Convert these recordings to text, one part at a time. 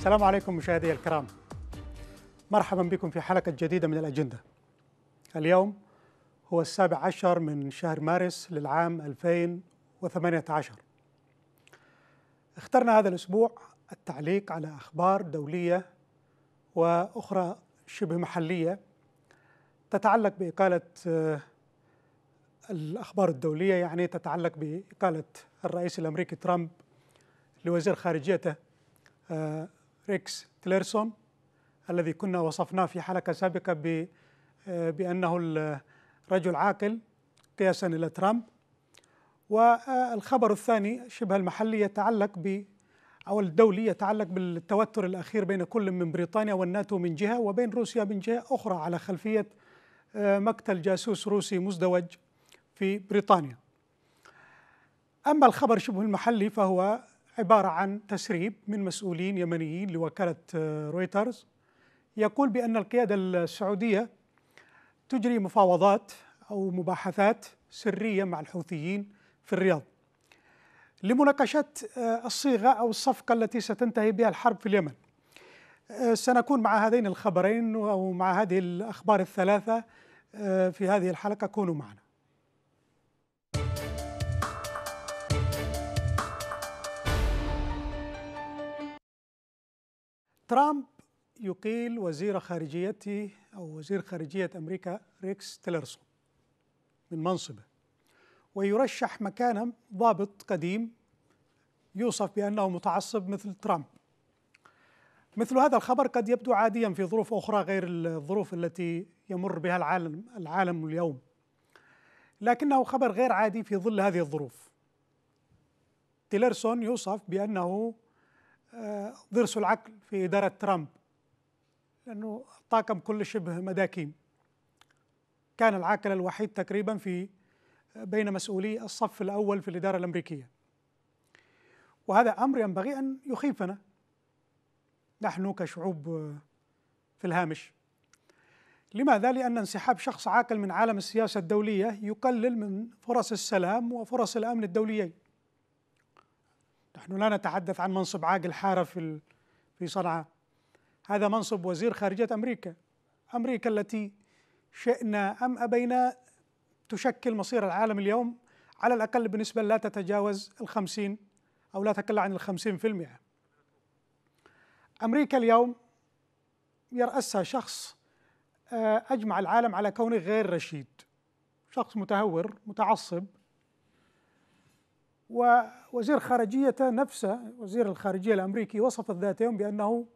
السلام عليكم مشاهدي الكرام مرحبا بكم في حلقة جديدة من الأجندة اليوم هو السابع عشر من شهر مارس للعام 2018 اخترنا هذا الأسبوع التعليق على أخبار دولية وأخرى شبه محلية تتعلق بإقالة آه، الأخبار الدولية يعني تتعلق بإقالة الرئيس الأمريكي ترامب لوزير خارجيته آه، ريكس تليرسون الذي كنا وصفناه في حلقة سابقة آه، بأنه الرجل عاقل قياسا إلى ترامب والخبر الثاني شبه المحلي يتعلق ب أو الدولي يتعلق بالتوتر الأخير بين كل من بريطانيا والناتو من جهة وبين روسيا من جهة أخرى على خلفية آه، مقتل جاسوس روسي مزدوج في بريطانيا أما الخبر شبه المحلي فهو عبارة عن تسريب من مسؤولين يمنيين لوكالة آه، رويترز يقول بأن القيادة السعودية تجري مفاوضات أو مباحثات سرية مع الحوثيين في الرياض لمناقشة آه، الصيغة أو الصفقة التي ستنتهي بها الحرب في اليمن آه، سنكون مع هذين الخبرين ومع هذه الأخبار الثلاثة في هذه الحلقة كونوا معنا ترامب يقيل وزير خارجيته أو وزير خارجية أمريكا ريكس تيلرسون من منصبه ويرشح مكانه ضابط قديم يوصف بأنه متعصب مثل ترامب مثل هذا الخبر قد يبدو عاديا في ظروف أخرى غير الظروف التي يمر بها العالم العالم اليوم لكنه خبر غير عادي في ظل هذه الظروف تيلرسون يوصف بأنه آه، ضرس العقل في إدارة ترامب لأنه طاقم كل شبه مداكين كان العاقل الوحيد تقريبا في آه، بين مسؤولي الصف الأول في الإدارة الأمريكية وهذا أمر ينبغي أن يخيفنا نحن كشعوب آه، في الهامش لماذا؟ لأن انسحاب شخص عاقل من عالم السياسة الدولية يقلل من فرص السلام وفرص الأمن الدوليين نحن لا نتحدث عن منصب عاقل حارة في في صنعاء هذا منصب وزير خارجية أمريكا أمريكا التي شئنا أم أبينا تشكل مصير العالم اليوم على الأقل بالنسبة لا تتجاوز الخمسين أو لا تقل عن الخمسين في المئة أمريكا اليوم يرأسها شخص آه، أجمع العالم على كونه غير رشيد شخص متهور متعصب ووزير خارجية نفسه وزير الخارجية الأمريكي وصف ذات يوم بأنه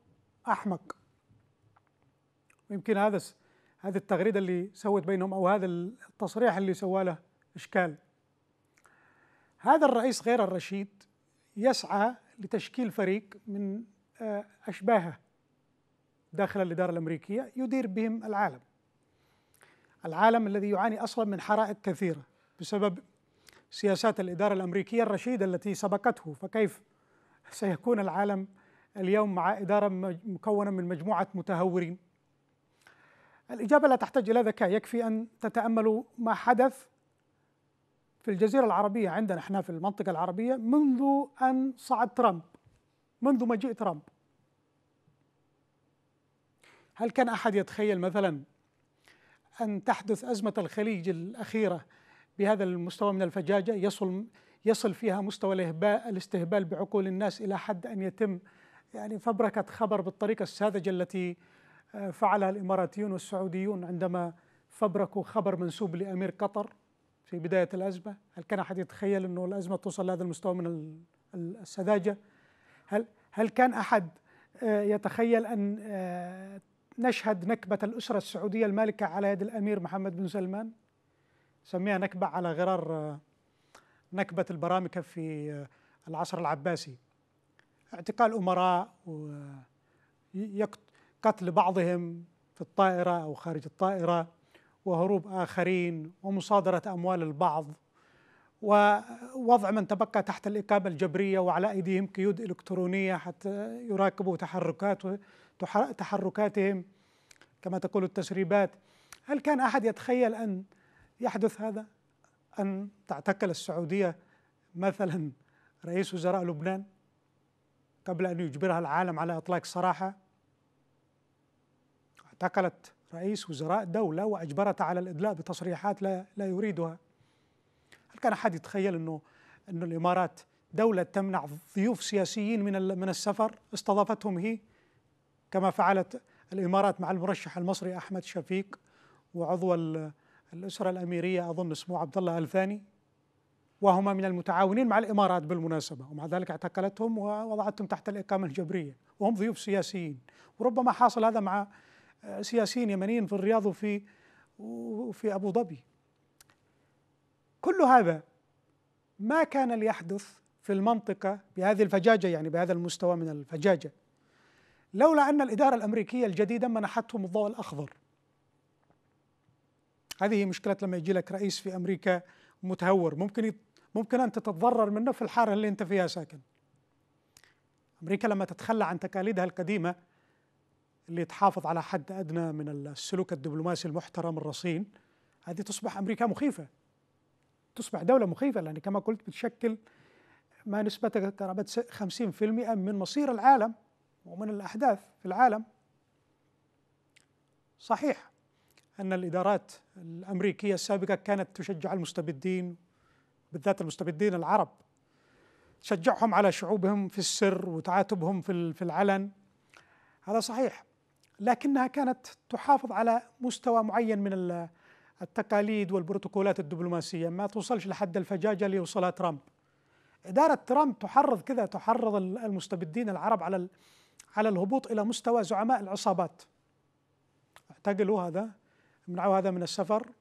أحمق ويمكن هذا هذه التغريدة اللي سوت بينهم أو هذا التصريح اللي سوى له إشكال هذا الرئيس غير الرشيد يسعى لتشكيل فريق من آه، أشباهه داخل الإدارة الأمريكية يدير بهم العالم العالم الذي يعاني أصلا من حرائق كثيرة بسبب سياسات الإدارة الأمريكية الرشيدة التي سبقته فكيف سيكون العالم اليوم مع إدارة مكونة من مجموعة متهورين الإجابة لا تحتاج إلى ذكاء يكفي أن تتأملوا ما حدث في الجزيرة العربية عندنا احنا في المنطقة العربية منذ أن صعد ترامب منذ مجيء ترامب هل كان أحد يتخيل مثلا أن تحدث أزمة الخليج الأخيرة بهذا المستوى من الفجاجة يصل يصل فيها مستوى الإهباء الاستهبال بعقول الناس إلى حد أن يتم يعني فبركة خبر بالطريقة الساذجة التي آه، فعلها الإماراتيون والسعوديون عندما فبركوا خبر منسوب لأمير قطر في بداية الأزمة هل كان أحد يتخيل أنه الأزمة توصل لهذا المستوى من السذاجة هل, هل كان أحد آه، يتخيل أن آه، نشهد نكبة الأسرة السعودية المالكة على يد الأمير محمد بن سلمان سميها نكبة على غرار آه، نكبة البرامكة في آه، العصر العباسي اعتقال أمراء آه، قتل بعضهم في الطائرة أو خارج الطائرة وهروب آخرين ومصادرة أموال البعض ووضع من تبقى تحت الإقامة الجبرية وعلى أيديهم قيود إلكترونية حتى يراقبوا تحركات تحركاتهم كما تقول التسريبات هل كان أحد يتخيل أن يحدث هذا أن تعتقل السعودية مثلا رئيس وزراء لبنان قبل أن يجبرها العالم على إطلاق صراحة اعتقلت رئيس وزراء دولة وأجبرت على الإدلاء بتصريحات لا, لا يريدها هل كان أحد يتخيل أنه أن الإمارات دولة تمنع ضيوف سياسيين من من السفر استضافتهم هي كما فعلت الإمارات مع المرشح المصري أحمد شفيق وعضو الأسرة الأميرية أظن اسمه عبد الله الثاني وهما من المتعاونين مع الإمارات بالمناسبة ومع ذلك اعتقلتهم ووضعتهم تحت الإقامة الجبرية وهم ضيوف سياسيين وربما حاصل هذا مع آه، سياسيين يمنيين في الرياض وفي وفي أبو ظبي كل هذا ما كان ليحدث في المنطقة بهذه الفجاجة يعني بهذا المستوى من الفجاجة لولا أن الإدارة الأمريكية الجديدة منحتهم الضوء الأخضر هذه هي مشكله لما يجي لك رئيس في امريكا متهور ممكن يت... ممكن انت تتضرر منه في الحاره اللي انت فيها ساكن امريكا لما تتخلى عن تقاليدها القديمه اللي تحافظ على حد ادنى من السلوك الدبلوماسي المحترم الرصين هذه تصبح امريكا مخيفه تصبح دوله مخيفه لان كما قلت بتشكل ما نسبته قرابه 50% من مصير العالم ومن الاحداث في العالم صحيح أن الإدارات الأمريكية السابقة كانت تشجع المستبدين بالذات المستبدين العرب تشجعهم على شعوبهم في السر وتعاتبهم في في العلن هذا صحيح لكنها كانت تحافظ على مستوى معين من التقاليد والبروتوكولات الدبلوماسية ما توصلش لحد الفجاجة اللي وصلها ترامب إدارة ترامب تحرض كذا تحرض المستبدين العرب على على الهبوط إلى مستوى زعماء العصابات اعتقلوا هذا يمنعوا هذا من السفر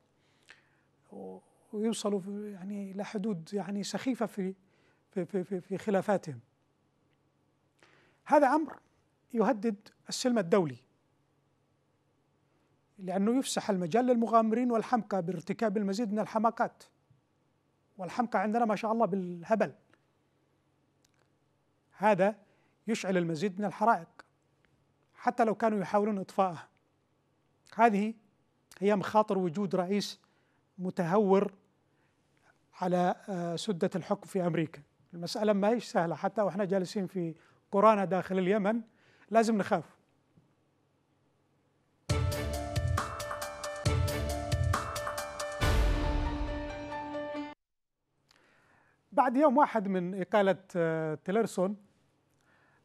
ويوصلوا يعني إلى حدود يعني سخيفة في في في في خلافاتهم هذا أمر يهدد السلم الدولي لأنه يفسح المجال للمغامرين والحمقى بارتكاب المزيد من الحماقات والحمقى عندنا ما شاء الله بالهبل هذا يشعل المزيد من الحرائق حتى لو كانوا يحاولون إطفائها هذه هي مخاطر وجود رئيس متهور على آه، سدة الحكم في أمريكا المسألة ما هي سهلة حتى وإحنا جالسين في قرانا داخل اليمن لازم نخاف بعد يوم واحد من إقالة آه، تيلرسون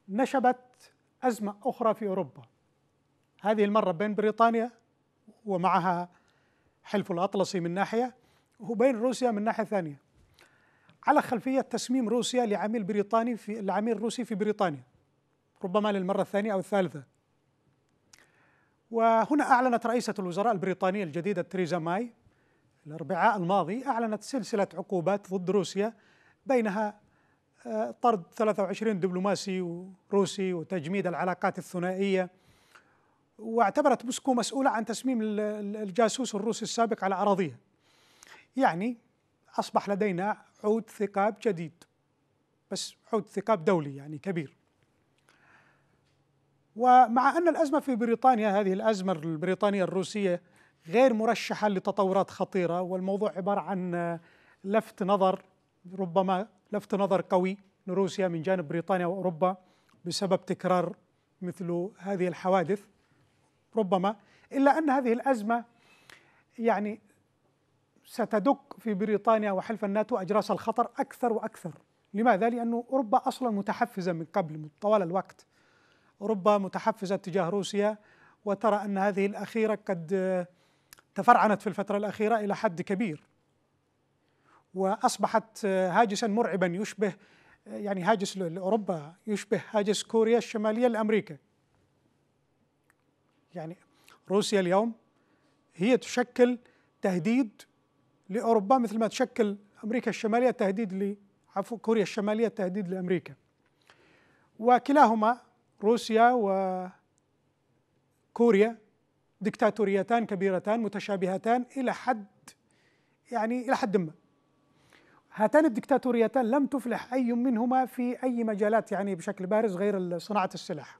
نشبت أزمة أخرى في أوروبا هذه المرة بين بريطانيا ومعها حلف الأطلسي من ناحية وبين روسيا من ناحية ثانية على خلفية تسميم روسيا لعميل بريطاني في العميل روسي في بريطانيا ربما للمرة الثانية أو الثالثة وهنا أعلنت رئيسة الوزراء البريطانية الجديدة تريزا ماي الأربعاء الماضي أعلنت سلسلة عقوبات ضد روسيا بينها آه، طرد 23 دبلوماسي روسي وتجميد العلاقات الثنائية واعتبرت موسكو مسؤولة عن تسميم الجاسوس الروسي السابق على أراضيها يعني أصبح لدينا عود ثقاب جديد بس عود ثقاب دولي يعني كبير ومع أن الأزمة في بريطانيا هذه الأزمة البريطانية الروسية غير مرشحة لتطورات خطيرة والموضوع عبارة عن لفت نظر ربما لفت نظر قوي لروسيا من جانب بريطانيا وأوروبا بسبب تكرار مثل هذه الحوادث ربما إلا أن هذه الأزمة يعني ستدك في بريطانيا وحلف الناتو أجراس الخطر أكثر وأكثر لماذا؟ لأن أوروبا أصلا متحفزة من قبل طوال الوقت أوروبا متحفزة تجاه روسيا وترى أن هذه الأخيرة قد تفرعنت في الفترة الأخيرة إلى حد كبير وأصبحت هاجسا مرعبا يشبه يعني هاجس لأوروبا يشبه هاجس كوريا الشمالية لأمريكا يعني روسيا اليوم هي تشكل تهديد لاوروبا مثل ما تشكل امريكا الشماليه تهديد ل عفوا كوريا الشماليه تهديد لامريكا. وكلاهما روسيا وكوريا دكتاتوريتان كبيرتان متشابهتان الى حد يعني الى حد ما. هاتان الدكتاتوريتان لم تفلح اي منهما في اي مجالات يعني بشكل بارز غير صناعه السلاح.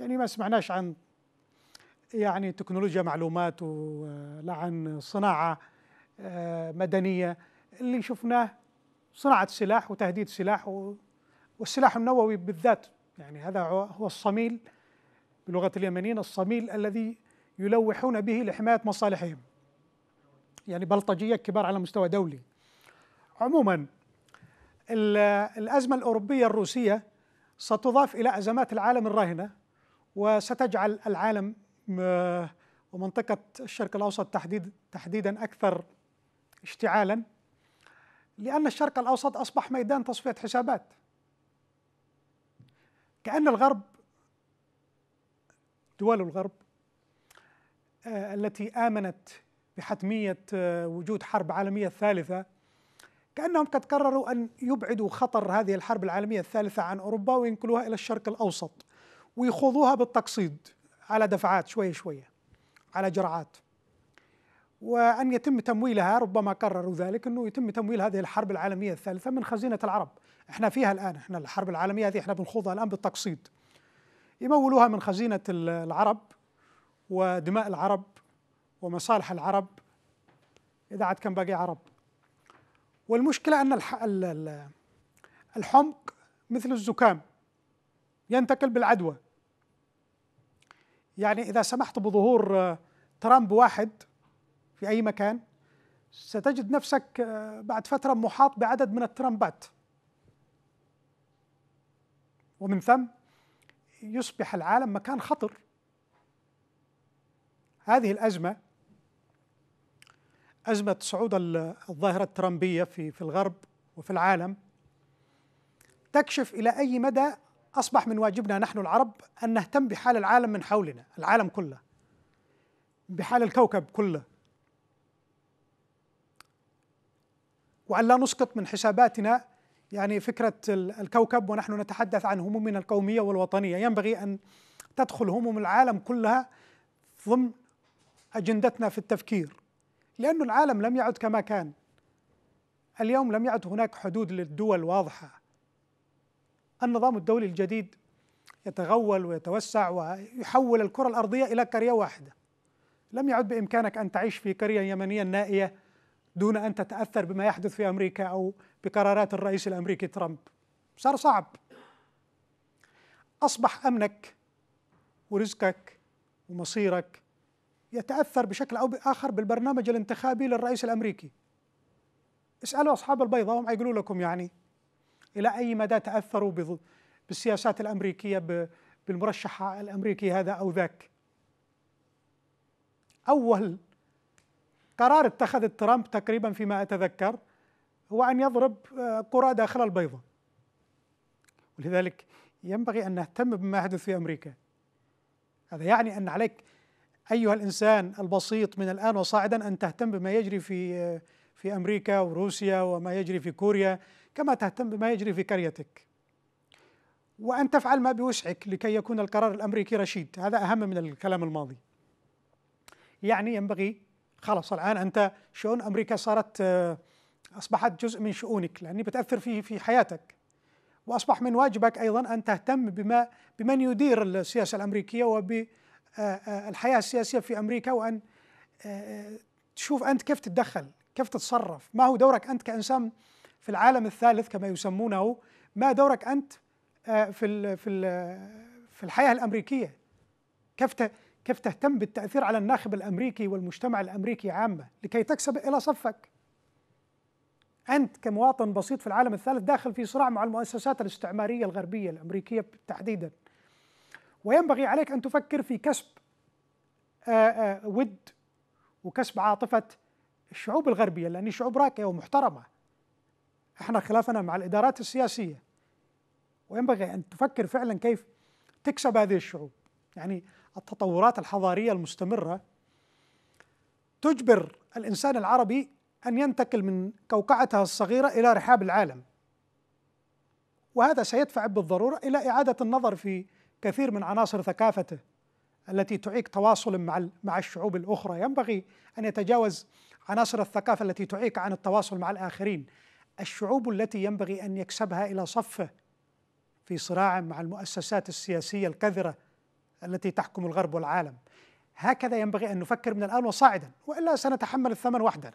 يعني ما سمعناش عن يعني تكنولوجيا معلومات ولعن صناعة آه، مدنية اللي شفناه صناعة سلاح وتهديد سلاح والسلاح النووي بالذات يعني هذا هو الصميل بلغة اليمنيين الصميل الذي يلوحون به لحماية مصالحهم يعني بلطجية كبار على مستوى دولي عموما الأزمة الأوروبية الروسية ستضاف إلى أزمات العالم الراهنة وستجعل العالم ومنطقة الشرق الأوسط تحديد تحديدا أكثر اشتعالا لأن الشرق الأوسط أصبح ميدان تصفية حسابات كأن الغرب دول الغرب آه، التي آمنت بحتمية آه، وجود حرب عالمية ثالثة كأنهم قد قرروا أن يبعدوا خطر هذه الحرب العالمية الثالثة عن أوروبا وينقلوها إلى الشرق الأوسط ويخوضوها بالتقصيد على دفعات شويه شويه على جرعات وأن يتم تمويلها ربما قرروا ذلك أنه يتم تمويل هذه الحرب العالمية الثالثة من خزينة العرب احنا فيها الآن احنا الحرب العالمية هذه احنا بنخوضها الآن بالتقسيط يمولوها من خزينة العرب ودماء العرب ومصالح العرب إذا عاد كان باقي عرب والمشكلة أن الحمق مثل الزكام ينتقل بالعدوى يعني إذا سمحت بظهور آه، ترامب واحد في أي مكان ستجد نفسك آه، بعد فترة محاط بعدد من الترامبات ومن ثم يصبح العالم مكان خطر هذه الأزمة أزمة صعود الظاهرة الترامبية في في الغرب وفي العالم تكشف إلى أي مدى أصبح من واجبنا نحن العرب أن نهتم بحال العالم من حولنا العالم كله بحال الكوكب كله وأن لا نسقط من حساباتنا يعني فكرة الكوكب ونحن نتحدث عن همومنا القومية والوطنية ينبغي أن تدخل هموم العالم كلها ضمن أجندتنا في التفكير لأن العالم لم يعد كما كان اليوم لم يعد هناك حدود للدول واضحة النظام الدولي الجديد يتغول ويتوسع ويحول الكرة الأرضية إلى قرية واحدة لم يعد بإمكانك أن تعيش في قرية يمنية نائية دون أن تتأثر بما يحدث في أمريكا أو بقرارات الرئيس الأمريكي ترامب صار صعب أصبح أمنك ورزقك ومصيرك يتأثر بشكل أو بآخر بالبرنامج الانتخابي للرئيس الأمريكي اسألوا أصحاب البيضاء هم يقولوا لكم يعني إلى أي مدى تأثروا بالسياسات الأمريكية بالمرشح الأمريكي هذا أو ذاك أول قرار اتخذ ترامب تقريبا فيما أتذكر هو أن يضرب آه، قرى داخل البيضة ولذلك ينبغي أن نهتم بما يحدث في أمريكا هذا يعني أن عليك أيها الإنسان البسيط من الآن وصاعدا أن تهتم بما يجري في آه، في أمريكا وروسيا وما يجري في كوريا كما تهتم بما يجري في قريتك وأن تفعل ما بوسعك لكي يكون القرار الأمريكي رشيد هذا أهم من الكلام الماضي يعني ينبغي خلاص الآن أنت شؤون أمريكا صارت آه، أصبحت جزء من شؤونك لأني بتأثر في في حياتك وأصبح من واجبك أيضا أن تهتم بما بمن يدير السياسة الأمريكية وبالحياة آه، آه، السياسية في أمريكا وأن تشوف أنت كيف تتدخل كيف تتصرف ما هو دورك أنت كإنسان في العالم الثالث كما يسمونه ما دورك انت آه، في في في الحياه الامريكيه كيف كيف تهتم بالتاثير على الناخب الامريكي والمجتمع الامريكي عامه لكي تكسب الى صفك انت كمواطن بسيط في العالم الثالث داخل في صراع مع المؤسسات الاستعماريه الغربيه الامريكيه تحديدا وينبغي عليك ان تفكر في كسب آه، آه، ود وكسب عاطفه الشعوب الغربيه لان شعوب راقيه ومحترمه احنا خلافنا مع الادارات السياسيه وينبغي ان تفكر فعلا كيف تكسب هذه الشعوب يعني التطورات الحضاريه المستمره تجبر الانسان العربي ان ينتقل من كوكعتها الصغيره الى رحاب العالم وهذا سيدفع بالضروره الى اعاده النظر في كثير من عناصر ثقافته التي تعيق تواصل مع مع الشعوب الاخرى ينبغي ان يتجاوز عناصر الثقافه التي تعيق عن التواصل مع الاخرين الشعوب التي ينبغي ان يكسبها الى صفه في صراع مع المؤسسات السياسيه الكذره التي تحكم الغرب والعالم هكذا ينبغي ان نفكر من الان وصاعدا والا سنتحمل الثمن وحدنا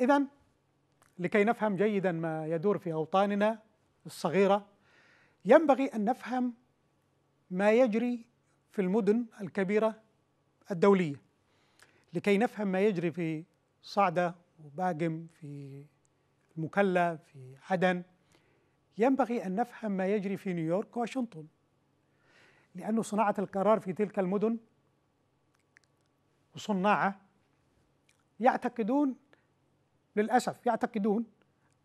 اذا لكي نفهم جيدا ما يدور في اوطاننا الصغيره ينبغي ان نفهم ما يجري في المدن الكبيرة الدولية لكي نفهم ما يجري في صعدة وباقم في المكلا في عدن ينبغي أن نفهم ما يجري في نيويورك واشنطن لأن صناعة القرار في تلك المدن وصناعه يعتقدون للأسف يعتقدون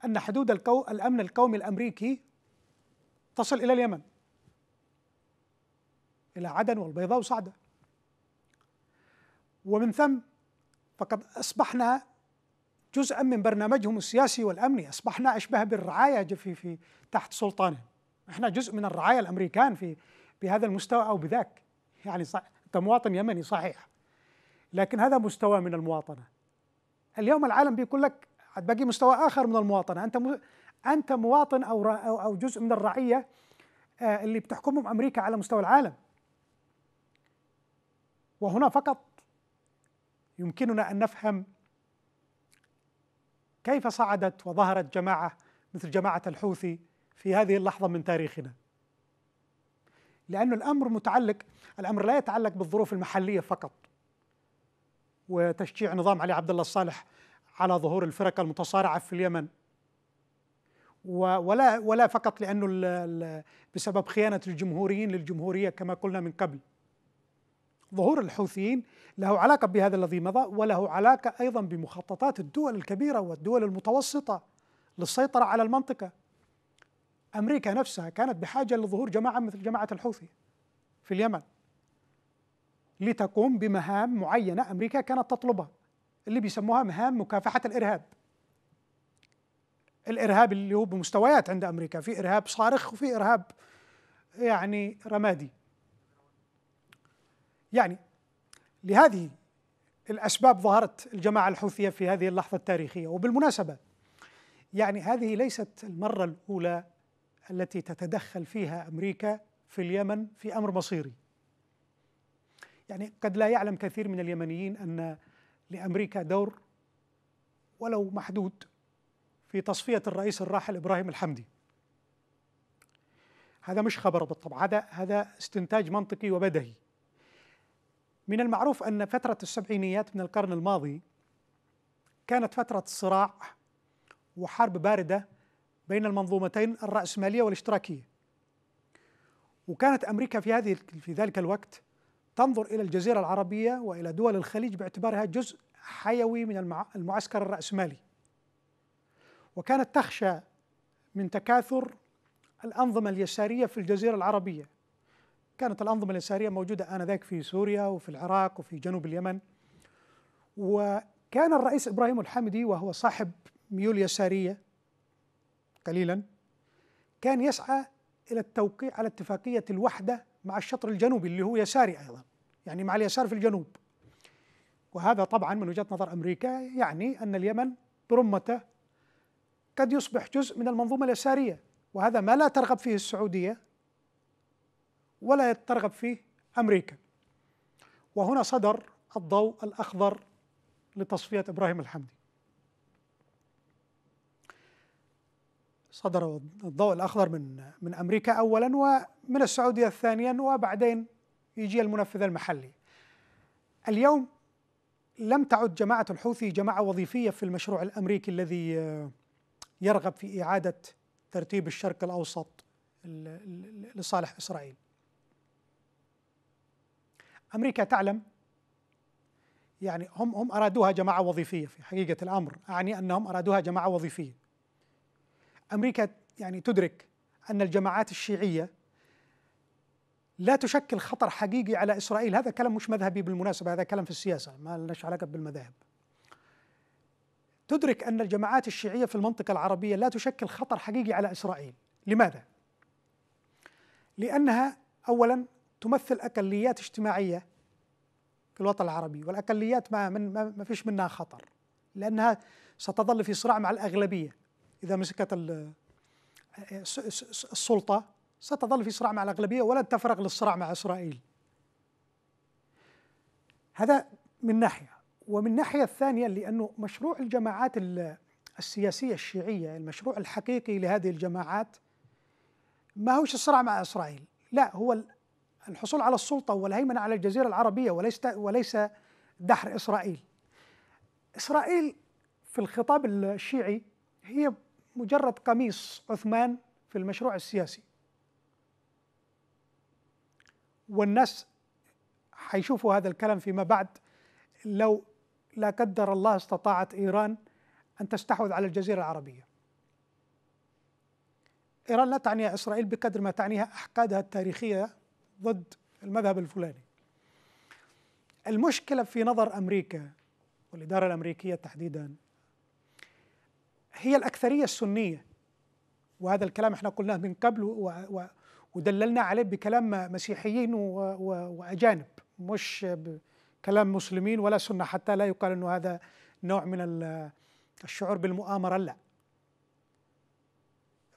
أن حدود الأمن القومي الأمريكي تصل إلى اليمن إلى عدن والبيضاء وصعدة ومن ثم فقد أصبحنا جزءا من برنامجهم السياسي والأمني أصبحنا أشبه بالرعاية في, في تحت سلطانهم احنا جزء من الرعاية الأمريكان في بهذا المستوى أو بذاك يعني صح أنت مواطن يمني صحيح لكن هذا مستوى من المواطنة اليوم العالم بيقول لك باقي مستوى آخر من المواطنة أنت أنت مواطن أو أو جزء من الرعية آه، اللي بتحكمهم أمريكا على مستوى العالم وهنا فقط يمكننا ان نفهم كيف صعدت وظهرت جماعه مثل جماعه الحوثي في هذه اللحظه من تاريخنا لأن الأمر متعلق الأمر لا يتعلق بالظروف المحلية فقط وتشجيع نظام علي عبد الله الصالح على ظهور الفرق المتصارعة في اليمن ولا ولا فقط لأنه بسبب خيانة الجمهوريين للجمهورية كما قلنا من قبل ظهور الحوثيين له علاقة بهذا الذي مضى وله علاقة أيضا بمخططات الدول الكبيرة والدول المتوسطة للسيطرة على المنطقة أمريكا نفسها كانت بحاجة لظهور جماعة مثل جماعة الحوثي في اليمن لتقوم بمهام معينة أمريكا كانت تطلبها اللي بيسموها مهام مكافحة الإرهاب الإرهاب اللي هو بمستويات عند أمريكا في إرهاب صارخ وفي إرهاب يعني رمادي يعني لهذه الأسباب ظهرت الجماعة الحوثية في هذه اللحظة التاريخية وبالمناسبة يعني هذه ليست المرة الأولى التي تتدخل فيها أمريكا في اليمن في أمر مصيري يعني قد لا يعلم كثير من اليمنيين أن لأمريكا دور ولو محدود في تصفية الرئيس الراحل إبراهيم الحمدي هذا مش خبر بالطبع هذا هذا استنتاج منطقي وبدهي من المعروف أن فترة السبعينيات من القرن الماضي كانت فترة صراع وحرب باردة بين المنظومتين الرأسمالية والاشتراكية وكانت أمريكا في, هذه في ذلك الوقت تنظر إلى الجزيرة العربية وإلى دول الخليج باعتبارها جزء حيوي من المعسكر الرأسمالي وكانت تخشى من تكاثر الأنظمة اليسارية في الجزيرة العربية كانت الأنظمة اليسارية موجودة آنذاك في سوريا وفي العراق وفي جنوب اليمن وكان الرئيس إبراهيم الحمدي وهو صاحب ميول يسارية قليلا كان يسعى إلى التوقيع على اتفاقية الوحدة مع الشطر الجنوبي اللي هو يساري أيضا يعني مع اليسار في الجنوب وهذا طبعا من وجهة نظر أمريكا يعني أن اليمن برمته قد يصبح جزء من المنظومة اليسارية وهذا ما لا ترغب فيه السعودية ولا ترغب فيه أمريكا وهنا صدر الضوء الأخضر لتصفية إبراهيم الحمدي صدر الضوء الأخضر من من أمريكا أولا ومن السعودية ثانيا وبعدين يجي المنفذ المحلي اليوم لم تعد جماعة الحوثي جماعة وظيفية في المشروع الأمريكي الذي آه، يرغب في إعادة ترتيب الشرق الأوسط لصالح إسرائيل امريكا تعلم يعني هم هم ارادوها جماعه وظيفيه في حقيقه الامر اعني انهم ارادوها جماعه وظيفيه امريكا يعني تدرك ان الجماعات الشيعيه لا تشكل خطر حقيقي على اسرائيل هذا كلام مش مذهبي بالمناسبه هذا كلام في السياسه ما لناش علاقه بالمذاهب تدرك ان الجماعات الشيعيه في المنطقه العربيه لا تشكل خطر حقيقي على اسرائيل لماذا لانها اولا تمثل اقليات اجتماعيه في الوطن العربي والاقليات ما من ما فيش منها خطر لانها ستظل في صراع مع الاغلبيه اذا مسكت السلطه ستظل في صراع مع الاغلبيه ولن تفرغ للصراع مع اسرائيل هذا من ناحيه ومن الناحيه الثانيه لانه مشروع الجماعات السياسيه الشيعيه المشروع الحقيقي لهذه الجماعات ما هوش الصراع مع اسرائيل لا هو الحصول على السلطة والهيمنة على الجزيرة العربية وليس وليس دحر إسرائيل إسرائيل في الخطاب الشيعي هي مجرد قميص عثمان في المشروع السياسي والناس حيشوفوا هذا الكلام فيما بعد لو لا قدر الله استطاعت إيران أن تستحوذ على الجزيرة العربية إيران لا تعنيها إسرائيل بقدر ما تعنيها أحقادها التاريخية ضد المذهب الفلاني المشكلة في نظر أمريكا والإدارة الأمريكية تحديدا هي الأكثرية السنية وهذا الكلام احنا قلناه من قبل ودللنا عليه بكلام مسيحيين وأجانب مش كلام مسلمين ولا سنة حتى لا يقال أنه هذا نوع من الشعور بالمؤامرة لا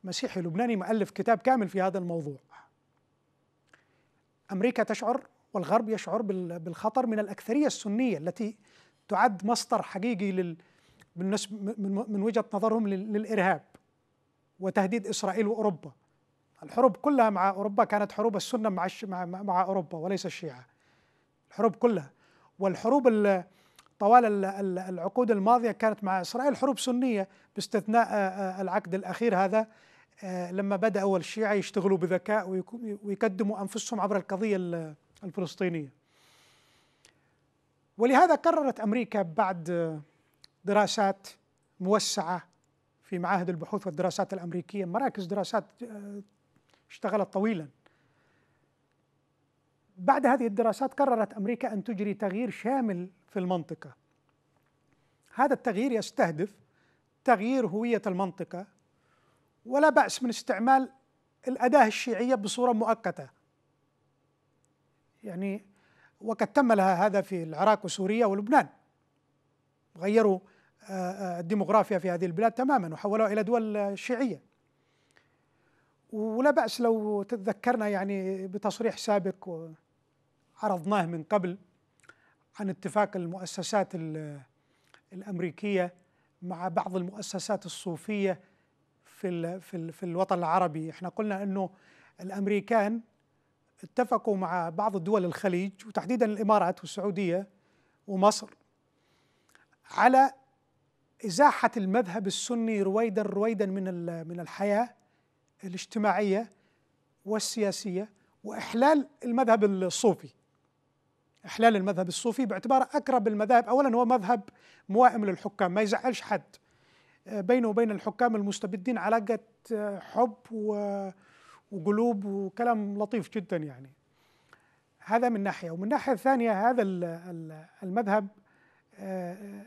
مسيحي لبناني مؤلف كتاب كامل في هذا الموضوع أمريكا تشعر والغرب يشعر بالخطر من الأكثرية السنية التي تعد مصدر حقيقي لل من وجهة نظرهم للإرهاب وتهديد إسرائيل وأوروبا الحروب كلها مع أوروبا كانت حروب السنة مع مع, مع أوروبا وليس الشيعة الحروب كلها والحروب طوال العقود الماضية كانت مع إسرائيل حروب سنية باستثناء العقد الأخير هذا آه، لما بدا اول الشيعه يشتغلوا بذكاء ويقدموا انفسهم عبر القضيه الفلسطينيه ولهذا قررت امريكا بعد دراسات موسعه في معاهد البحوث والدراسات الامريكيه مراكز دراسات آه، اشتغلت طويلا بعد هذه الدراسات قررت امريكا ان تجري تغيير شامل في المنطقه هذا التغيير يستهدف تغيير هويه المنطقه ولا بأس من استعمال الأداة الشيعية بصورة مؤقتة يعني وقد تم لها هذا في العراق وسوريا ولبنان غيروا آه، آه، الديموغرافيا في هذه البلاد تماما وحولوها إلى دول شيعية ولا بأس لو تذكرنا يعني بتصريح سابق عرضناه من قبل عن اتفاق المؤسسات الأمريكية مع بعض المؤسسات الصوفية في في في الوطن العربي احنا قلنا انه الامريكان اتفقوا مع بعض الدول الخليج وتحديدا الامارات والسعوديه ومصر على ازاحه المذهب السني رويدا رويدا من من الحياه الاجتماعيه والسياسيه واحلال المذهب الصوفي احلال المذهب الصوفي باعتباره اقرب المذاهب اولا هو مذهب موائم للحكام ما يزعلش حد بينه وبين الحكام المستبدين علاقة آه، حب وقلوب وكلام لطيف جدا يعني هذا من ناحية ومن ناحية ثانية هذا المذهب آه،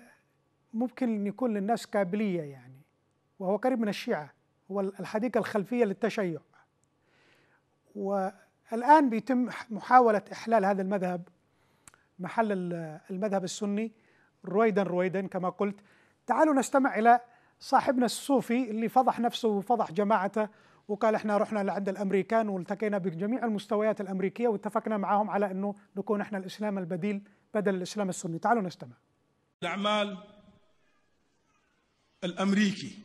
ممكن أن يكون للناس كابلية يعني وهو قريب من الشيعة هو الحديقة الخلفية للتشيع والآن بيتم محاولة إحلال هذا المذهب محل المذهب السني رويدا رويدا كما قلت تعالوا نستمع إلى صاحبنا الصوفي اللي فضح نفسه وفضح جماعته وقال احنا رحنا لعند الامريكان والتقينا بجميع المستويات الامريكيه واتفقنا معهم على انه نكون احنا الاسلام البديل بدل الاسلام السني، تعالوا نستمع. الاعمال الامريكي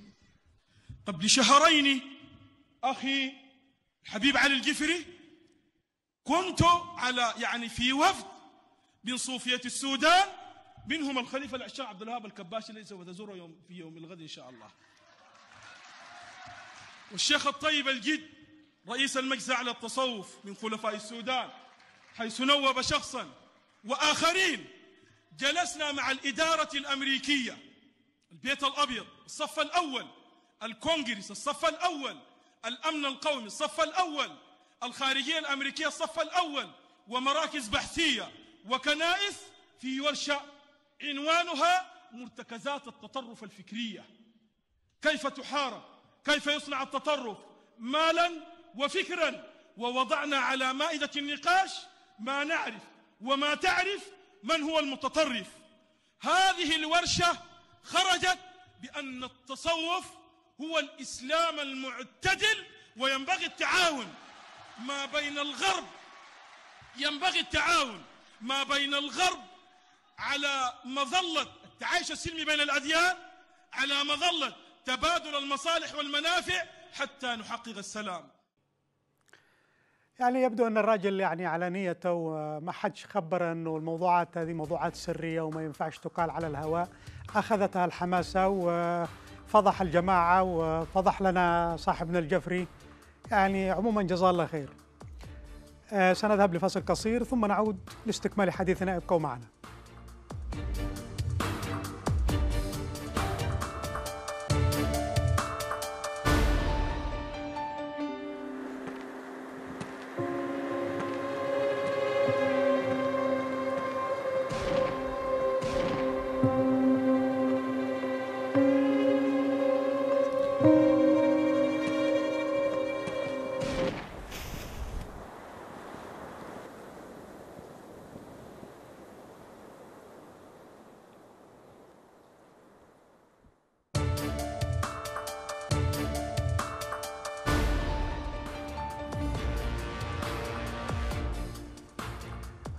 قبل شهرين اخي الحبيب علي الجفري كنت على يعني في وفد من صوفيه السودان منهم الخليفة الشيخ عبد الوهاب الكباشي الذي سوف تزوره يوم في يوم الغد إن شاء الله والشيخ الطيب الجد رئيس المجلس على التصوف من خلفاء السودان حيث نوب شخصا وآخرين جلسنا مع الإدارة الأمريكية البيت الأبيض الصف الأول الكونغرس الصف الأول الأمن القومي الصف الأول الخارجية الأمريكية الصف الأول ومراكز بحثية وكنائس في ورشة عنوانها مرتكزات التطرف الفكرية كيف تحارب كيف يصنع التطرف مالا وفكرا ووضعنا على مائدة النقاش ما نعرف وما تعرف من هو المتطرف هذه الورشة خرجت بأن التصوف هو الإسلام المعتدل وينبغي التعاون ما بين الغرب ينبغي التعاون ما بين الغرب على مظلة التعايش السلمي بين الأديان على مظلة تبادل المصالح والمنافع حتى نحقق السلام يعني يبدو أن الراجل يعني على نيته وما حدش خبر أنه الموضوعات هذه موضوعات سرية وما ينفعش تقال على الهواء أخذتها الحماسة وفضح الجماعة وفضح لنا صاحبنا الجفري يعني عموما جزاه الله خير أه، سنذهب لفصل قصير ثم نعود لاستكمال حديثنا ابقوا معنا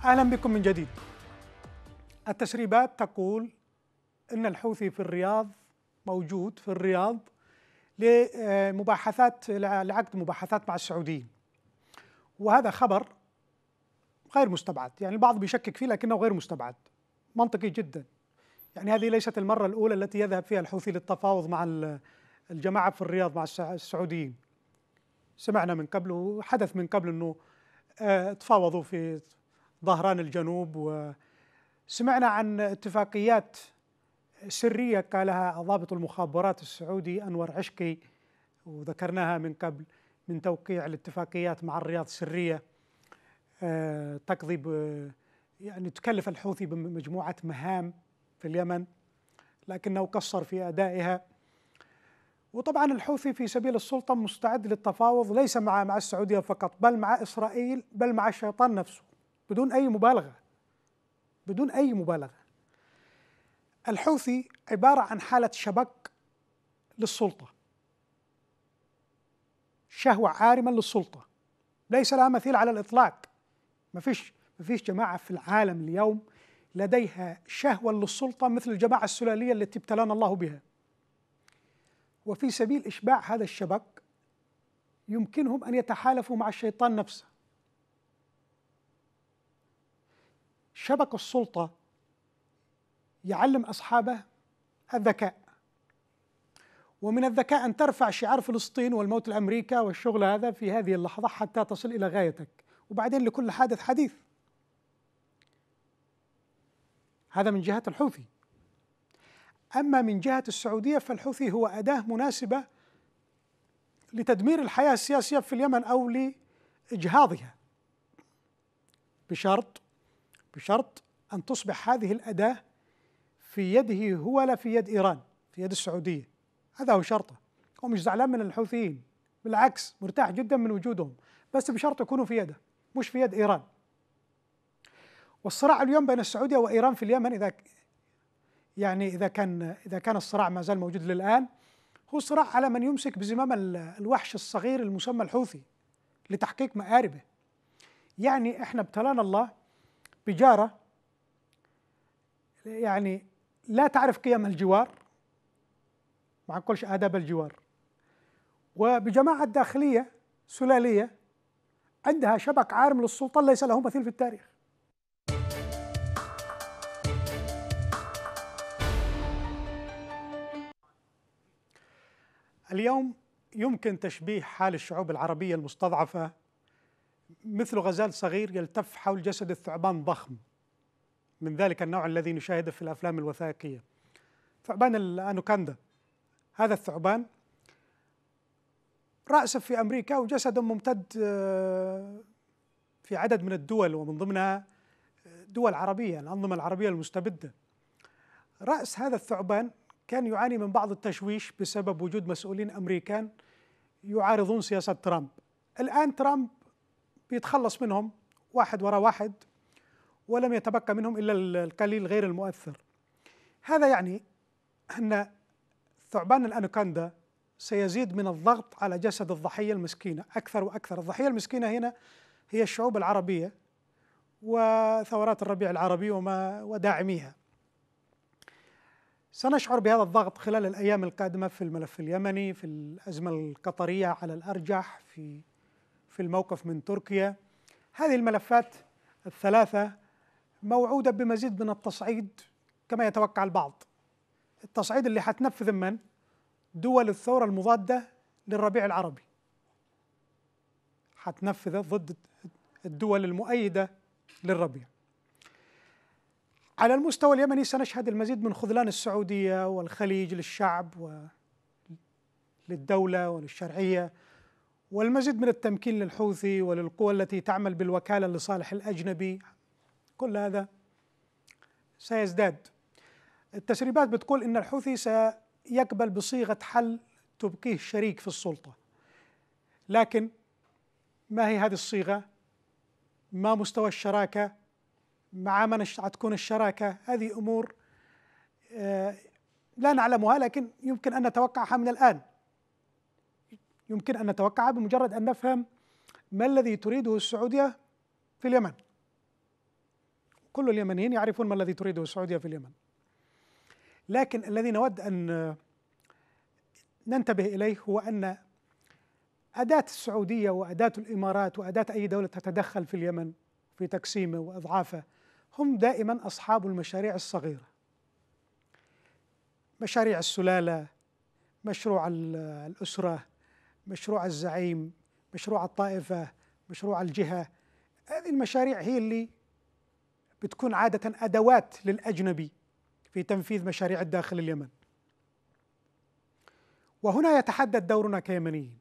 أهلا بكم من جديد التسريبات تقول أن الحوثي في الرياض موجود في الرياض لمباحثات لعقد مباحثات مع السعوديين وهذا خبر غير مستبعد يعني البعض بيشكك فيه لكنه غير مستبعد منطقي جدا يعني هذه ليست المرة الأولى التي يذهب فيها الحوثي للتفاوض مع الجماعة في الرياض مع السعوديين سمعنا من قبل وحدث من قبل أنه آه، تفاوضوا في ظهران الجنوب وسمعنا عن اتفاقيات سرية قالها ضابط المخابرات السعودي أنور عشقي وذكرناها من قبل من توقيع الاتفاقيات مع الرياض السرية آه، تقضي يعني تكلف الحوثي بمجموعة مهام في اليمن لكنه قصر في أدائها وطبعا الحوثي في سبيل السلطة مستعد للتفاوض ليس مع مع السعودية فقط بل مع إسرائيل بل مع الشيطان نفسه بدون أي مبالغة بدون أي مبالغة الحوثي عبارة عن حالة شبك للسلطة شهوة عارمة للسلطة ليس لها مثيل على الإطلاق ما فيش ما فيش جماعة في العالم اليوم لديها شهوة للسلطة مثل الجماعة السلالية التي ابتلانا الله بها وفي سبيل إشباع هذا الشبك يمكنهم أن يتحالفوا مع الشيطان نفسه شبك السلطة يعلم أصحابه الذكاء ومن الذكاء أن ترفع شعار فلسطين والموت الأمريكا والشغل هذا في هذه اللحظة حتى تصل إلى غايتك وبعدين لكل حادث حديث هذا من جهة الحوثي أما من جهة السعودية فالحوثي هو أداة مناسبة لتدمير الحياة السياسية في اليمن أو لإجهاضها بشرط بشرط أن تصبح هذه الأداة في يده هو لا في يد إيران في يد السعودية هذا هو شرطه هو مش زعلان من الحوثيين بالعكس مرتاح جدا من وجودهم بس بشرط يكونوا في يده مش في يد إيران والصراع اليوم بين السعودية وإيران في اليمن إذا يعني إذا كان إذا كان الصراع ما زال موجود للآن هو صراع على من يمسك بزمام الوحش الصغير المسمى الحوثي لتحقيق مآربه يعني احنا ابتلانا الله بجاره يعني لا تعرف قيم الجوار مع أقولش آداب الجوار وبجماعة داخلية سلالية عندها شبك عارم للسلطان ليس له مثيل في التاريخ اليوم يمكن تشبيه حال الشعوب العربية المستضعفة مثل غزال صغير يلتف حول جسد الثعبان ضخم من ذلك النوع الذي نشاهده في الافلام الوثائقيه ثعبان الانوكاندا هذا الثعبان رأسه في أمريكا وجسده ممتد آه، في عدد من الدول ومن ضمنها آه، دول عربية الأنظمة العربية المستبدة رأس هذا الثعبان كان يعاني من بعض التشويش بسبب وجود مسؤولين أمريكان يعارضون سياسة ترامب الآن ترامب بيتخلص منهم واحد وراء واحد ولم يتبقى منهم إلا القليل غير المؤثر هذا يعني أن ثعبان الانوكاندا سيزيد من الضغط على جسد الضحية المسكينة أكثر وأكثر الضحية المسكينة هنا هي الشعوب العربية وثورات الربيع العربي وما وداعميها سنشعر بهذا الضغط خلال الأيام القادمة في الملف اليمني في الأزمة القطرية على الأرجح في في الموقف من تركيا هذه الملفات الثلاثة موعودة بمزيد من التصعيد كما يتوقع البعض التصعيد اللي حتنفذ من دول الثورة المضادة للربيع العربي حتنفذه ضد الدول المؤيدة للربيع على المستوى اليمني سنشهد المزيد من خذلان السعودية والخليج للشعب وللدولة وللشرعية والمزيد من التمكين للحوثي وللقوى التي تعمل بالوكالة لصالح الأجنبي كل هذا سيزداد التسريبات بتقول إن الحوثي سيقبل بصيغة حل تبقيه شريك في السلطة لكن ما هي هذه الصيغة ما مستوى الشراكة مع من هتكون الشراكة هذه أمور آه، لا نعلمها لكن يمكن أن نتوقعها من الآن يمكن أن نتوقعها بمجرد أن نفهم ما الذي تريده السعودية في اليمن كل اليمنيين يعرفون ما الذي تريده السعودية في اليمن لكن الذي نود أن ننتبه إليه هو أن أداة السعودية وأداة الإمارات وأداة أي دولة تتدخل في اليمن في تقسيمه وإضعافه هم دائما أصحاب المشاريع الصغيرة مشاريع السلالة مشروع الأسرة مشروع الزعيم مشروع الطائفة مشروع الجهة هذه المشاريع هي اللي بتكون عادة أدوات للأجنبي في تنفيذ مشاريع الداخل اليمن وهنا يتحدد دورنا كيمنيين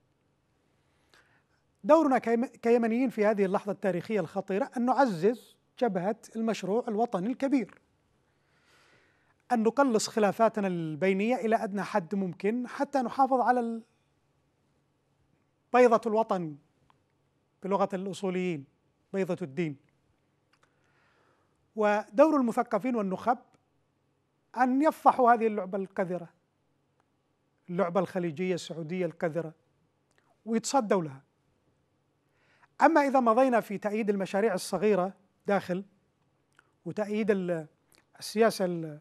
دورنا كيمنيين في هذه اللحظة التاريخية الخطيرة أن نعزز جبهة المشروع الوطني الكبير أن نقلص خلافاتنا البينية إلى أدنى حد ممكن حتى نحافظ على بيضة الوطن بلغة الأصوليين بيضة الدين ودور المثقفين والنخب أن يفضحوا هذه اللعبة القذرة اللعبة الخليجية السعودية القذرة ويتصدوا لها أما إذا مضينا في تأييد المشاريع الصغيرة داخل وتأييد السياسة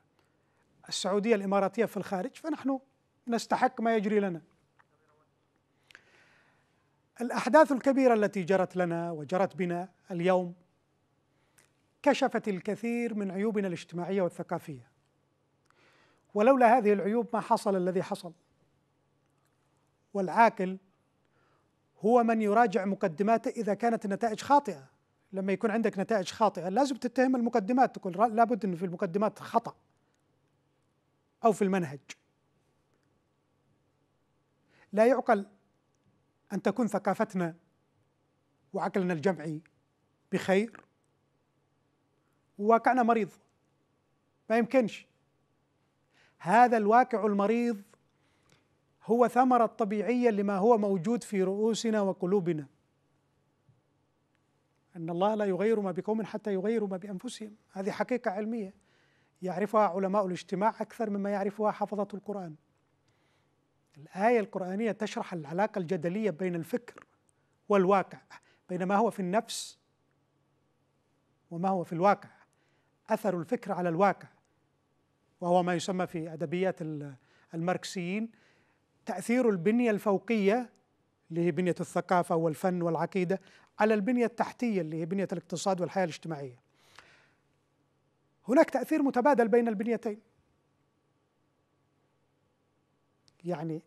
السعودية الإماراتية في الخارج فنحن نستحق ما يجري لنا الأحداث الكبيرة التي جرت لنا وجرت بنا اليوم كشفت الكثير من عيوبنا الاجتماعية والثقافية ولولا هذه العيوب ما حصل الذي حصل والعاقل هو من يراجع مقدماته إذا كانت النتائج خاطئة لما يكون عندك نتائج خاطئة لازم تتهم المقدمات تقول لابد أن في المقدمات خطأ أو في المنهج لا يعقل أن تكون ثقافتنا وعقلنا الجمعي بخير وواقعنا مريض ما يمكنش هذا الواقع المريض هو ثمرة طبيعية لما هو موجود في رؤوسنا وقلوبنا أن الله لا يغير ما بقوم حتى يغيروا ما بأنفسهم هذه حقيقة علمية يعرفها علماء الاجتماع أكثر مما يعرفها حفظة القرآن الآية القرآنية تشرح العلاقة الجدلية بين الفكر والواقع بين ما هو في النفس وما هو في الواقع أثر الفكر على الواقع وهو ما يسمى في أدبيات الماركسيين تأثير البنية الفوقية اللي هي بنية الثقافة والفن والعقيدة على البنية التحتية اللي هي بنية الاقتصاد والحياة الاجتماعية هناك تأثير متبادل بين البنيتين يعني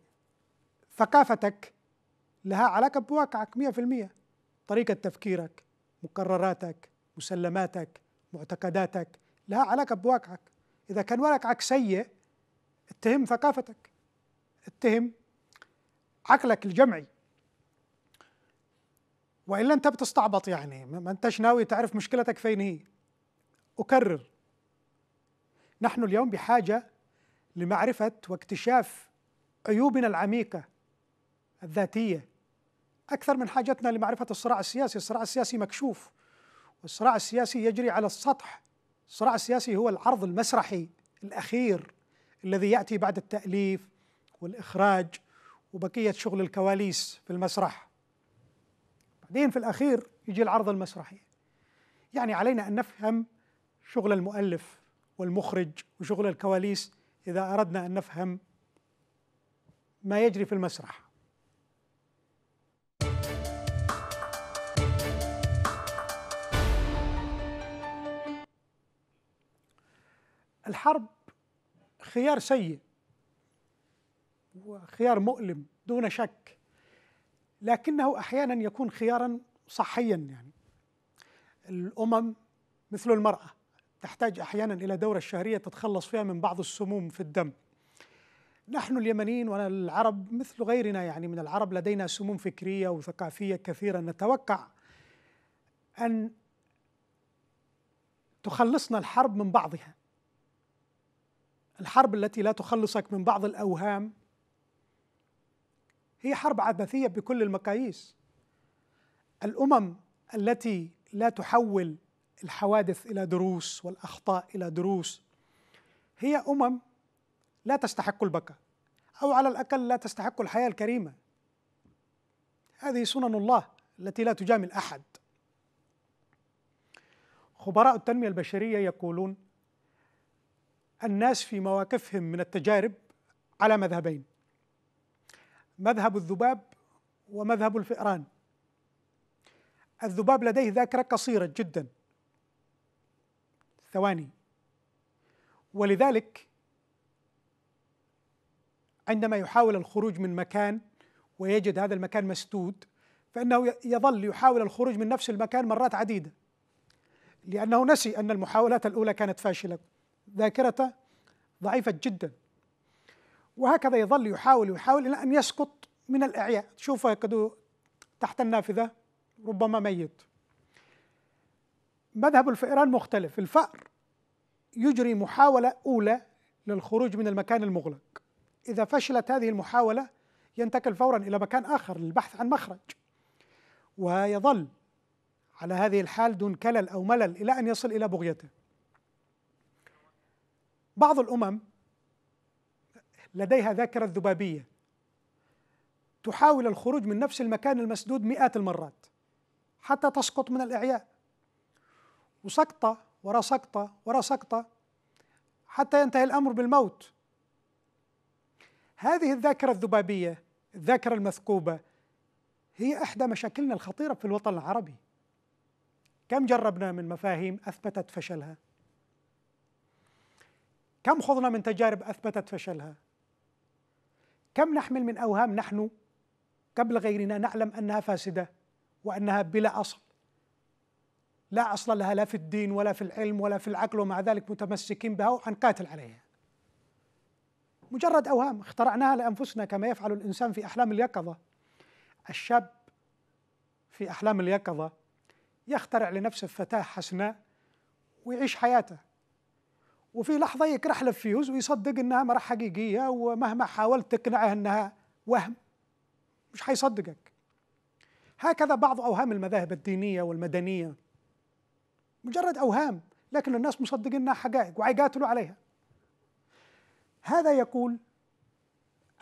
ثقافتك لها علاقة بواقعك مئة في المئة طريقة تفكيرك مقرراتك مسلماتك معتقداتك لها علاقة بواقعك إذا كان واقعك سيء اتهم ثقافتك اتهم عقلك الجمعي والا انت بتستعبط يعني ما انتش ناوي تعرف مشكلتك فين هي اكرر نحن اليوم بحاجه لمعرفه واكتشاف عيوبنا العميقة الذاتية أكثر من حاجتنا لمعرفة الصراع السياسي الصراع السياسي مكشوف والصراع السياسي يجري على السطح الصراع السياسي هو العرض المسرحي الأخير الذي يأتي بعد التأليف والإخراج وبقية شغل الكواليس في المسرح بعدين في الأخير يجي العرض المسرحي يعني علينا أن نفهم شغل المؤلف والمخرج وشغل الكواليس إذا أردنا أن نفهم ما يجري في المسرح الحرب خيار سيء وخيار مؤلم دون شك لكنه احيانا يكون خيارا صحيا يعني الامم مثل المراه تحتاج احيانا الى دوره شهريه تتخلص فيها من بعض السموم في الدم نحن اليمنيين والعرب مثل غيرنا يعني من العرب لدينا سموم فكرية وثقافية كثيرة نتوقع أن تخلصنا الحرب من بعضها الحرب التي لا تخلصك من بعض الأوهام هي حرب عبثية بكل المقاييس الأمم التي لا تحول الحوادث إلى دروس والأخطاء إلى دروس هي أمم لا تستحق البكاء أو على الأقل لا تستحق الحياة الكريمة هذه سنن الله التي لا تجامل أحد خبراء التنمية البشرية يقولون الناس في مواقفهم من التجارب على مذهبين مذهب الذباب ومذهب الفئران الذباب لديه ذاكرة قصيرة جدا ثواني ولذلك عندما يحاول الخروج من مكان ويجد هذا المكان مسدود فإنه يظل يحاول الخروج من نفس المكان مرات عديدة لأنه نسي أن المحاولات الأولى كانت فاشلة ذاكرته ضعيفة جدا وهكذا يظل يحاول يحاول إلى أن يسقط من الإعياء تشوفه قد تحت النافذة ربما ميت مذهب الفئران مختلف الفأر يجري محاولة أولى للخروج من المكان المغلق إذا فشلت هذه المحاولة ينتقل فورا إلى مكان آخر للبحث عن مخرج ويظل على هذه الحال دون كلل أو ملل إلى أن يصل إلى بغيته بعض الأمم لديها ذاكرة ذبابية تحاول الخروج من نفس المكان المسدود مئات المرات حتى تسقط من الإعياء وسقطة ورا سقطة ورا سقطة حتى ينتهي الأمر بالموت هذه الذاكرة الذبابية الذاكرة المثقوبة هي إحدى مشاكلنا الخطيرة في الوطن العربي كم جربنا من مفاهيم أثبتت فشلها كم خضنا من تجارب أثبتت فشلها كم نحمل من أوهام نحن قبل غيرنا نعلم أنها فاسدة وأنها بلا أصل لا أصل لها لا في الدين ولا في العلم ولا في العقل ومع ذلك متمسكين بها وحنقاتل عليها مجرد أوهام اخترعناها لأنفسنا كما يفعل الإنسان في أحلام اليقظة الشاب في أحلام اليقظة يخترع لنفسه فتاة حسناء ويعيش حياته وفي لحظة يكرح له فيوز ويصدق أنها مرة حقيقية ومهما حاولت تقنعه أنها وهم مش حيصدقك هكذا بعض أوهام المذاهب الدينية والمدنية مجرد أوهام لكن الناس مصدقينها حقائق وعيقاتلوا عليها هذا يقول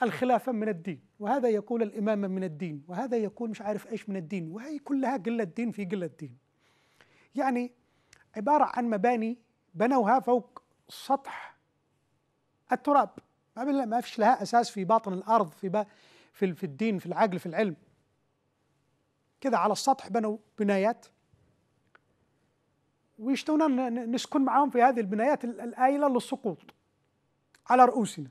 الخلافة من الدين وهذا يقول الإمامة من الدين وهذا يقول مش عارف إيش من الدين وهي كلها قلة دين في قلة دين يعني عبارة عن مباني بنوها فوق سطح التراب ما ما فيش لها أساس في باطن الأرض في با في, الدين في العقل في العلم كذا على السطح بنوا بنايات ويشتونا نسكن معهم في هذه البنايات الآيلة للسقوط على رؤوسنا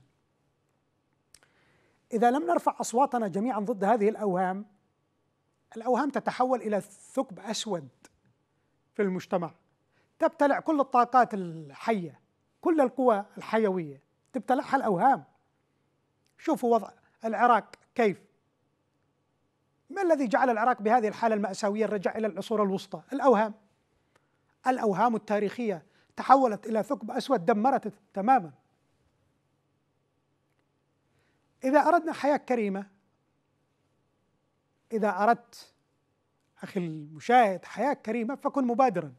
إذا لم نرفع أصواتنا جميعا ضد هذه الأوهام الأوهام تتحول إلى ثقب أسود في المجتمع تبتلع كل الطاقات الحية كل القوى الحيوية تبتلعها الأوهام شوفوا وضع العراق كيف ما الذي جعل العراق بهذه الحالة المأساوية الرجع إلى العصور الوسطى الأوهام الأوهام التاريخية تحولت إلى ثقب أسود دمرت تماما إذا أردنا حياة كريمة إذا أردت أخي المشاهد حياة كريمة فكن مبادرا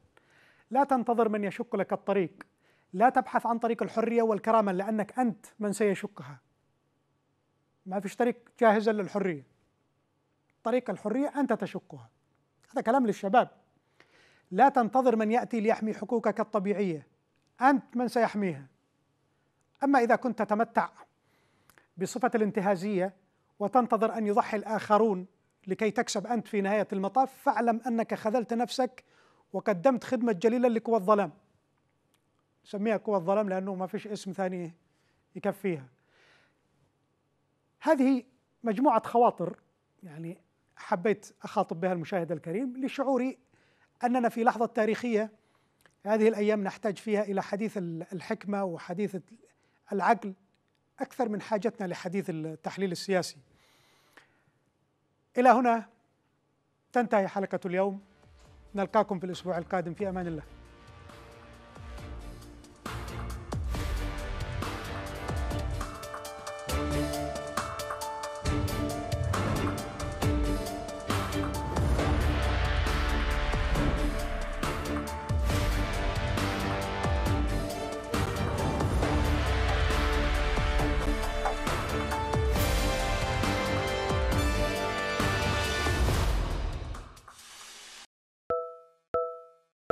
لا تنتظر من يشق لك الطريق لا تبحث عن طريق الحرية والكرامة لأنك أنت من سيشقها ما فيش طريق جاهزا للحرية طريق الحرية أنت تشقها هذا كلام للشباب لا تنتظر من يأتي ليحمي حقوقك الطبيعية أنت من سيحميها أما إذا كنت تتمتع بصفة الانتهازية وتنتظر أن يضحي الآخرون لكي تكسب أنت في نهاية المطاف فاعلم أنك خذلت نفسك وقدمت خدمة جليلة لقوى الظلام سميها قوى الظلام لأنه ما فيش اسم ثاني يكفيها هذه مجموعة خواطر يعني حبيت أخاطب بها المشاهد الكريم لشعوري أننا في لحظة تاريخية هذه الأيام نحتاج فيها إلى حديث الحكمة وحديث العقل أكثر من حاجتنا لحديث التحليل السياسي إلى هنا تنتهي حلقة اليوم نلقاكم في الأسبوع القادم في أمان الله